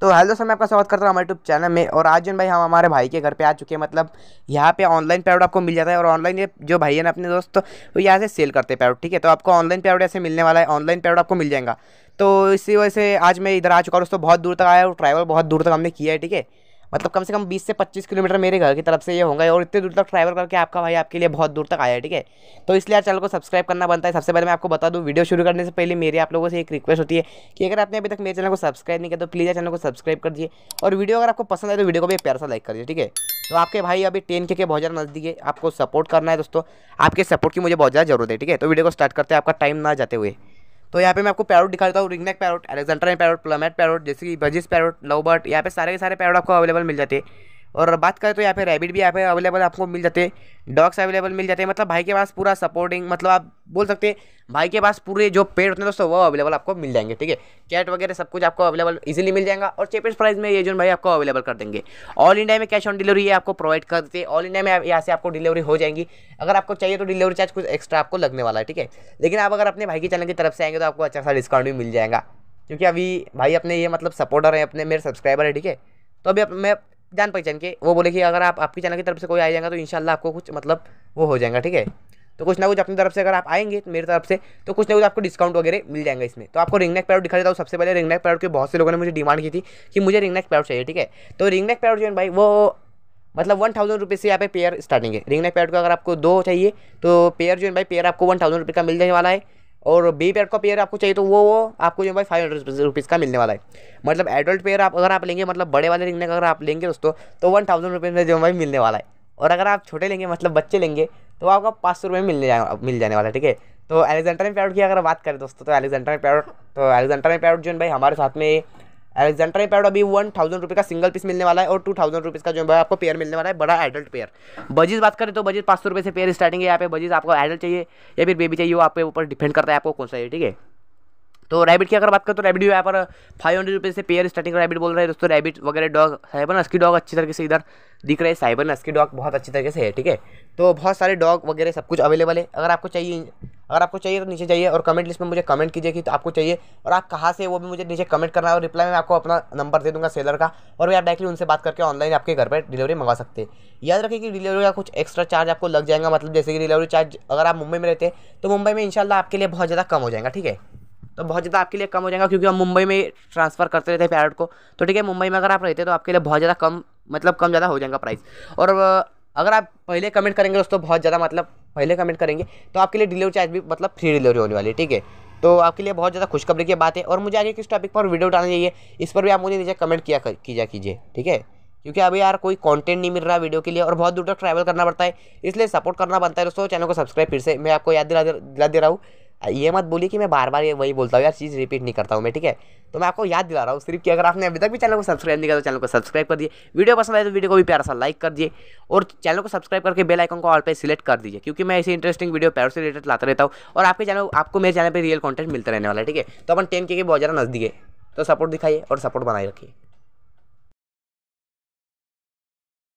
तो hello sir मैं आपका स्वागत करता हूँ हमारे यूट्यूब चैनल में और आज जो भाई हम हमारे भाई के घर पे आ चुके हैं मतलब यहाँ पे ऑनलाइन पैरोड आपको मिल जाता है और ऑनलाइन ये जो भाई है ना अपने दोस्त वो यहाँ से सेल करते हैं पैरोड ठीक है तो आपको ऑनलाइन पैरोड ऐसे मिलने वाला है ऑनलाइन पैरोड आपको मिल जाएगा तो इसी वजह से आज मैं इधर आ चुका हूँ दोस्तों बहुत दूर तक आया और ट्रैवल बहुत दूर तक हमने किया है ठीक है मतलब कम से कम बीस से पच्चीस किलोमीटर मेरे घर की तरफ से ये होंगे और इतने दूर तक ट्रैवल करके आपका भाई आपके लिए बहुत दूर तक आया है ठीक है तो इसलिए यार चैनल को सब्सक्राइब करना बनता है सबसे पहले मैं आपको बता दूँ वीडियो शुरू करने से पहले मेरे आप लोगों से एक रिक्वेस्ट होती है कि अगर आपने अभी तक मेरे चैनल को सब्सक्राइब नहीं किया तो प्लीज़ चैनल को सब्सक्राइब कर दिए और वीडियो अगर आपको पसंद है तो वीडियो को भी प्यारा सा लाइक करिए ठीक है तो आपके भाई अभी टेन के बहुत ज़्यादा नज़दीक है आपको सपोर्ट करना है दोस्तों आपके सपोर्ट की मुझे बहुत ज़्यादा जरूरत है ठीक है तो वीडियो को स्टार्ट करते हैं आपका टाइम ना जाते हुए तो यहाँ पे मैं आपको पैरोट दिखा देता हूँ रिंगनेक पैरोट एलेक्जेंडर पैरोट प्लमेट पैरोट जैसे कि बजिस पैरोट लवबर्ट यहाँ पे सारे के सारे पैरोट आपको अवेलेबल मिल जाते हैं और बात करें तो यहाँ पे रैबिट भी यहाँ पे अवेलेबल आपको मिल जाते हैं डॉग्स अवेलेबल मिल जाते हैं मतलब भाई के पास पूरा सपोर्टिंग मतलब आप बोल सकते हैं भाई के पास पूरे जो पेड़ होते हैं दोस्तों वो अवेलेबल आपको मिल जाएंगे ठीक है कैट वगैरह सब कुछ आपको अवेलेबल इजिली मिल जाएगा और चेपेस्ट प्राइस में ये जो भाई आपको अवेलेबल कर देंगे ऑल इंडिया में कैश ऑन डिलीवरी ये आपको प्रोवाइड कर देते हैं ऑल इंडिया में यहाँ से आपको डिलीवरी हो जाएगी अगर आपको चाहिए तो डिलीवरी चार्ज कुछ एक्स्ट्रा आपको लगने वाला है ठीक है लेकिन आप अगर अपने भाई के चैनल की तरफ से आएंगे तो आपको अच्छा सा डिस्काउंट भी मिल जाएगा क्योंकि अभी भाई अपने ये मतलब सपोर्टर हैं अपने मेरे सब्सक्राइबर है ठीक है तो अभी मैं जान पहचान के वो बोले कि अगर आप आपकी चैनल की तरफ से कोई आ जाएगा तो इनशाला आपको कुछ मतलब वो हो जाएगा ठीक है तो कुछ ना कुछ अपनी तरफ से अगर आप आएंगे तो मेरी तरफ से तो कुछ ना कुछ आपको डिस्काउंट वगैरह मिल जाएगा इसमें तो आपको रिंगनेक पैरोट दिखा देता हूँ सबसे पहले रिंगनेक पैरोट के बहुत से लोगों ने मुझे डिमांड की थी कि मुझे रिंगनेक पैरोट चाहिए ठीक है तो रिंगनेक पैरोट जो है भाई वो मतलब वन थाउजेंड रुपीज़ से यहाँ पे पेयर स्टार्टिंग है रिंगनेक पैरोट का अगर आपको दो चाहिए तो पेयर जो है भाई पेयर आपको वन थाउजेंड रुपये का मिल जाने वाला है और बी पेयर का पेयर आपको चाहिए तो वो वो आपको जो भाई फाइव हंड्रेड रुपीज़ का मिलने वाला है मतलब एडल्ट पेयर आप अगर आप लेंगे मतलब बड़े वाले रिंग अगर आप लेंगे दोस्तों तो वन थाउजेंड रुपीज़ में जो भाई मिलने वाला है और अगर आप छोटे लेंगे मतलब बच्चे लेंगे तो आपका पाँच सौ रुपये में मिलने जा, मिल जाने वाला है ठीक है तो अलेक्जेंडर में पैरोट की अगर बात करें दोस्तों तो अलेक्जेंडर में पैरोट तो अलेक्जेंडर में पैरोट जो भाई हमारे साथ में एलेक्जेंडर पैड अभी वन थाउजेंड रुपी का सिंगल पीस मिलने वाला है और टू थाउजेंड रुपीज़ का जो है आपको पेयर मिलने वाला है बड़ा एडल्ट पेयर बजेज बात करें तो बजेज पाँच सौ रुपये से पेयर स्टार्टिंग है यहाँ पे बजीज आपको एडल्ट चाहिए या फिर बेबी चाहिए वो आपके ऊपर डिपेंड करता है आपको कौन सा है ठीक है तो रैबिट की अगर बात करें तो रैबिट यहाँ पर फाइव हंड्रेड रुपीज़ से पेयर स्टार्टिंग रैबिट बोल रहे हैं दोस्तों रैबिट वगैरह डॉग साइबर नस्की डॉग अच्छी तरीके से इधर दिख रहे हैं साइबर नस्की डॉग बहुत अच्छी तरीके से है ठीक है तो बहुत सारे डॉग वगैरह सब कुछ अवेलेबल है अगर आपको चाहिए अगर आपको चाहिए तो नीचे जाइए और कमेंट लिस्ट में मुझे कमेंट कीजिए कि तो आपको चाहिए और आप कहाँ से वो भी मुझे नीचे कमेंट करना है और रिप्लाई में आपको अपना नंबर दे दूँगा सेलर का और भी आप डायरेक्टली उनसे बात करके ऑनलाइन आपके घर पर डिलीवरी मंगा सकते हैं याद रखें कि डिलीवरी का कुछ एक्स्ट्रा चार्ज आपको लग जाएगा मतलब जैसे कि डिलीवरी चार्ज अगर आप मुंबई में रहते तो मुंबई में इनशाला आपके लिए बहुत ज़्यादा कम हो जाएगा ठीक है तो बहुत ज़्यादा आपके लिए कम हो जाएगा क्योंकि हम मुंबई में ट्रांसफ़र करते रहते हैं पैरट को तो ठीक है मुंबई में अगर आप रहते तो आपके लिए बहुत ज़्यादा कम मतलब कम ज़्यादा हो जाएगा प्राइस और अगर आप पहले कमेंट करेंगे दोस्तों बहुत ज़्यादा मतलब पहले कमेंट करेंगे तो आपके लिए डिलीवरी चार्ज भी मतलब फ्री डिलीवरी होने वाली है ठीक है तो आपके लिए बहुत ज़्यादा खुशखबरी की बात है और मुझे आगे किस टॉपिक पर वीडियो डालना चाहिए इस पर भी आप मुझे नीचे कमेंट किया कीजा कीजिए ठीक है क्योंकि अभी यार कोई कंटेंट नहीं मिल रहा वीडियो के लिए और बहुत दूर तक ट्रैवल करना पड़ता है इसलिए सपोर्ट करना बनता है दोस्तों चैनल को सब्सक्राइब फिर से मैं आपको याद दिला दिला दे रहा हूँ ये मत बोलिए कि मैं बार बार ये वही बोलता हूँ यार चीज़ रिपीट नहीं करता हूँ मैं ठीक है तो मैं आपको याद दिला रहा हूँ सिर्फ कि अगर आपने अभी तक भी चैनल को सब्सक्राइब नहीं किया तो चैनल को सब्सक्राइब कर दिए वीडियो पसंद आए तो वीडियो को भी प्यारा सा लाइक कर दिए और चैनल को सब्सक्राइब करके बेल आइकन को ऑल पे सिलेक्ट कर दीजिए क्योंकि मैं ऐसे इंटरेस्टिंग वीडियो पैरों से रिलेटेड लाता रहता हूँ और आपके चैनल आपको मेरे चैनल पर रियल कॉन्टेंट मिलता रहने वाला है ठीक है तो अपन टेन के बहुत ज़्यादा नजदीक है तो सपोर्ट दिखाइए और सपोर्ट बनाए रखिए